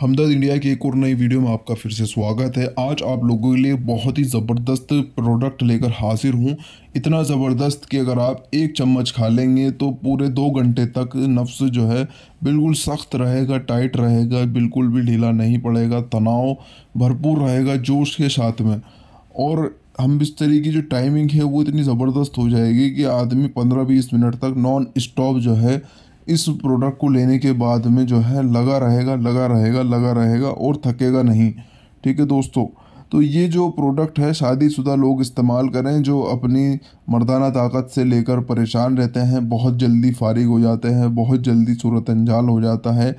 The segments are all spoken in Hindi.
हमदर्द इंडिया की एक और नई वीडियो में आपका फिर से स्वागत है आज आप लोगों के लिए बहुत ही ज़बरदस्त प्रोडक्ट लेकर हाजिर हूँ इतना ज़बरदस्त कि अगर आप एक चम्मच खा लेंगे तो पूरे दो घंटे तक नफ्स जो है बिल्कुल सख्त रहेगा टाइट रहेगा बिल्कुल भी ढीला नहीं पड़ेगा तनाव भरपूर रहेगा जोश के साथ में और हम बिस्तरी की जो टाइमिंग है वो इतनी ज़बरदस्त हो जाएगी कि आदमी पंद्रह बीस मिनट तक नॉन स्टॉप जो है इस प्रोडक्ट को लेने के बाद में जो है लगा रहेगा लगा रहेगा लगा रहेगा और थकेगा नहीं ठीक है दोस्तों तो ये जो प्रोडक्ट है शादीशुदा लोग इस्तेमाल करें जो अपनी मर्दाना ताकत से लेकर परेशान रहते हैं बहुत जल्दी फारिग हो जाते हैं बहुत जल्दी सूरत अंजाल हो जाता है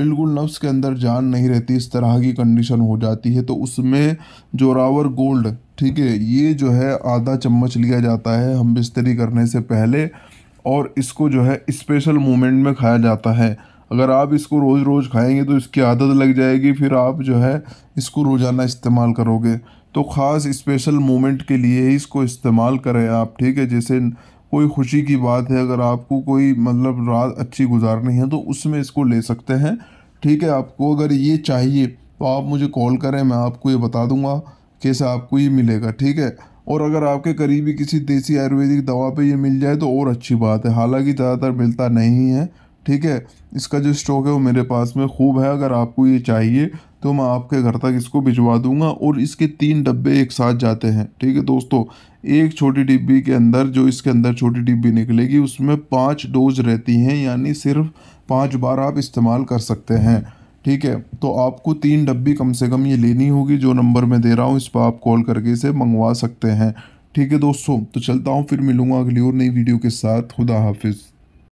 बिल्कुल नफ्स के अंदर जान नहीं रहती इस तरह की कंडीशन हो जाती है तो उसमें जोरावर गोल्ड ठीक है ये जो है आधा चम्मच लिया जाता है हम बिस्तरी करने से पहले और इसको जो है स्पेशल मोमेंट में खाया जाता है अगर आप इसको रोज़ रोज़ खाएंगे तो इसकी आदत लग जाएगी फिर आप जो है इसको रोज़ाना इस्तेमाल करोगे तो ख़ास स्पेशल मोमेंट के लिए ही इसको इस्तेमाल करें आप ठीक है जैसे कोई खुशी की बात है अगर आपको कोई मतलब रात अच्छी गुजारनी है तो उसमें इसको ले सकते हैं ठीक है आपको अगर ये चाहिए तो आप मुझे कॉल करें मैं आपको ये बता दूंगा कैसे आपको ये मिलेगा ठीक है और अगर आपके करीबी किसी देसी आयुर्वेदिक दवा पे ये मिल जाए तो और अच्छी बात है हालांकि ज़्यादातर मिलता नहीं है ठीक है इसका जो स्टॉक है वो मेरे पास में खूब है अगर आपको ये चाहिए तो मैं आपके घर तक इसको भिजवा दूंगा और इसके तीन डब्बे एक साथ जाते हैं ठीक है दोस्तों एक छोटी डिब्बी के अंदर जो इसके अंदर छोटी डिब्बी निकलेगी उसमें पाँच डोज रहती हैं यानी सिर्फ पाँच बार आप इस्तेमाल कर सकते हैं ठीक है तो आपको तीन डब्बी कम से कम ये लेनी होगी जो नंबर मैं दे रहा हूँ इस पर आप कॉल करके इसे मंगवा सकते हैं ठीक है दोस्तों तो चलता हूँ फिर मिलूँगा अगली और नई वीडियो के साथ खुदा हाफिज़